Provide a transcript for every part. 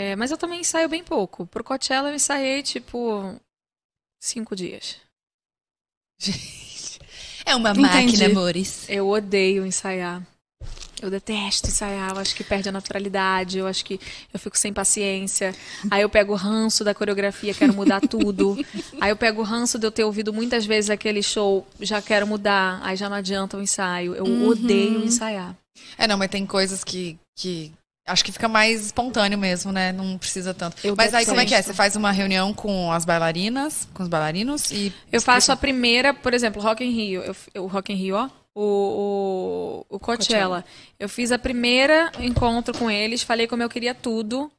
É, mas eu também ensaio bem pouco. Pro Coachella eu ensaiei, tipo, cinco dias. Gente. É uma Entendi. máquina, amores. Eu odeio ensaiar. Eu detesto ensaiar, eu acho que perde a naturalidade, eu acho que eu fico sem paciência. Aí eu pego o ranço da coreografia, quero mudar tudo. Aí eu pego o ranço de eu ter ouvido muitas vezes aquele show, já quero mudar, aí já não adianta o ensaio. Eu uhum. odeio ensaiar. É, não, mas tem coisas que, que Acho que fica mais espontâneo mesmo, né? Não precisa tanto. Eu Mas aí como é que é? Você faz uma reunião com as bailarinas, com os bailarinos e. Eu faço a primeira, por exemplo, Rock in Rio. Eu, Rock in Rio, ó. O, o, o Coachella. Coachella. Eu fiz a primeira encontro com eles, falei como eu queria tudo.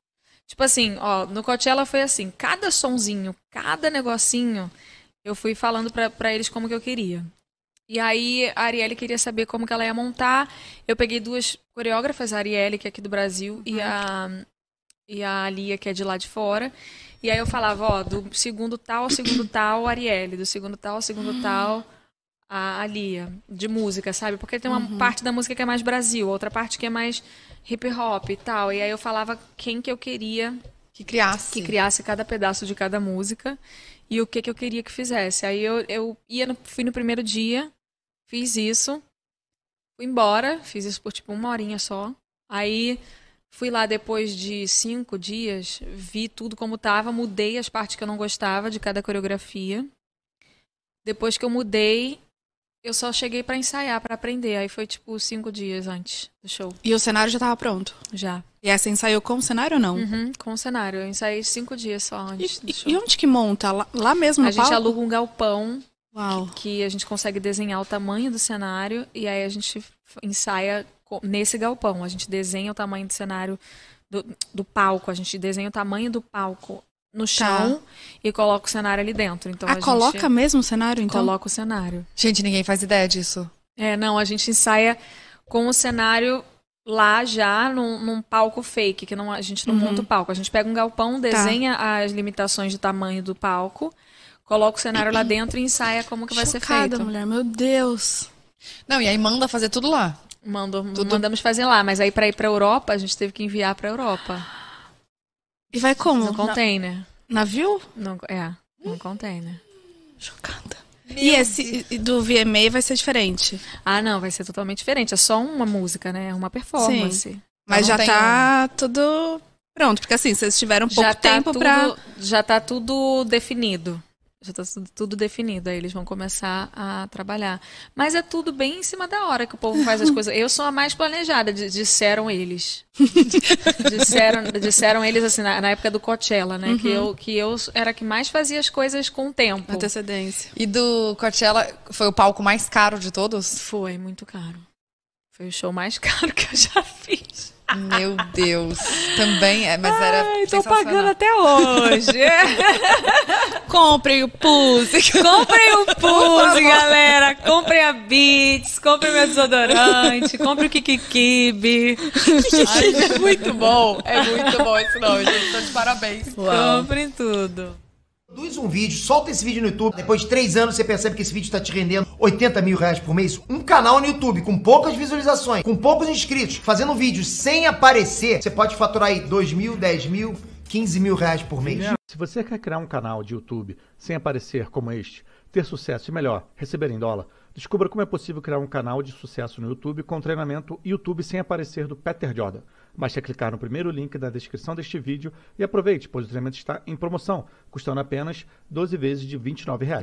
Tipo assim, ó, no Coachella foi assim, cada sonzinho, cada negocinho, eu fui falando para eles como que eu queria. E aí a Arielle queria saber como que ela ia montar. Eu peguei duas coreógrafas, a Arielle, que é aqui do Brasil, uhum. e, a, e a Lia, que é de lá de fora. E aí eu falava, ó, do segundo tal ao segundo tal, a Arielle, do segundo tal ao segundo uhum. tal, a, a Lia, de música, sabe? Porque tem uma uhum. parte da música que é mais Brasil, outra parte que é mais hip hop e tal. E aí eu falava quem que eu queria que criasse. Que criasse cada pedaço de cada música e o que, que eu queria que fizesse. Aí eu, eu ia no, fui no primeiro dia, Fiz isso, fui embora, fiz isso por tipo uma horinha só. Aí fui lá depois de cinco dias, vi tudo como tava, mudei as partes que eu não gostava de cada coreografia. Depois que eu mudei, eu só cheguei para ensaiar, para aprender. Aí foi tipo cinco dias antes do show. E o cenário já tava pronto? Já. E essa ensaiou com o cenário ou não? Uhum, com o cenário. Eu ensaiei cinco dias só antes. E, do show. e onde que monta? Lá, lá mesmo no A palco? gente aluga um galpão Uau. Que, que a gente consegue desenhar o tamanho do cenário e aí a gente ensaia nesse galpão. A gente desenha o tamanho do cenário do, do palco, a gente desenha o tamanho do palco no tá. chão tá. e coloca o cenário ali dentro. Então ah, coloca mesmo o cenário, então? Coloca o cenário. Gente, ninguém faz ideia disso. É, não, a gente ensaia com o cenário lá já num, num palco fake, que não, a gente não uhum. monta o palco. A gente pega um galpão, tá. desenha tá. as limitações de tamanho do palco, coloca o cenário lá dentro e ensaia como que vai Chocada, ser feito. mulher, meu Deus. Não, e aí manda fazer tudo lá. Manda, tudo... Mandamos fazer lá, mas aí para ir para Europa, a gente teve que enviar para Europa. E vai como? No container. Na... Navio? No, é, no container. Chocada. Meu e esse Deus. do VMA vai ser diferente? Ah, não, vai ser totalmente diferente. É só uma música, né? É uma performance. Sim. Mas já tá tudo pronto, porque assim, vocês tiveram pouco já tá tempo para Já tá tudo definido. Já está tudo definido, aí eles vão começar a trabalhar. Mas é tudo bem em cima da hora que o povo faz as coisas. Eu sou a mais planejada, disseram eles. disseram, disseram eles assim, na, na época do Coachella, né? Uhum. Que, eu, que eu era a que mais fazia as coisas com o tempo. Antecedência. E do Coachella, foi o palco mais caro de todos? Foi, muito caro. Foi o show mais caro que eu já fiz. Meu Deus. Também é, mas Ai, era. Estou pagando até hoje. Comprem o Pulse. Comprem o Pulse, galera. Comprem a Beats, comprem meu desodorante, comprem o Kikikibe. Ai, é muito bom. É muito bom esse nome, gente. Tô de parabéns. Comprem tudo. Produz um vídeo, solta esse vídeo no YouTube. Depois de três anos, você percebe que esse vídeo está te rendendo 80 mil reais por mês. Um canal no YouTube com poucas visualizações, com poucos inscritos, fazendo um vídeo sem aparecer, você pode faturar aí 2 mil, 10 mil, 15 mil reais por mês. Se você quer criar um canal de YouTube sem aparecer como este, ter sucesso e melhor, receber em dólar, descubra como é possível criar um canal de sucesso no YouTube com treinamento YouTube sem aparecer do Peter Jordan. Basta clicar no primeiro link da descrição deste vídeo e aproveite, pois o treinamento está em promoção, custando apenas 12 vezes de R$ 29. Reais.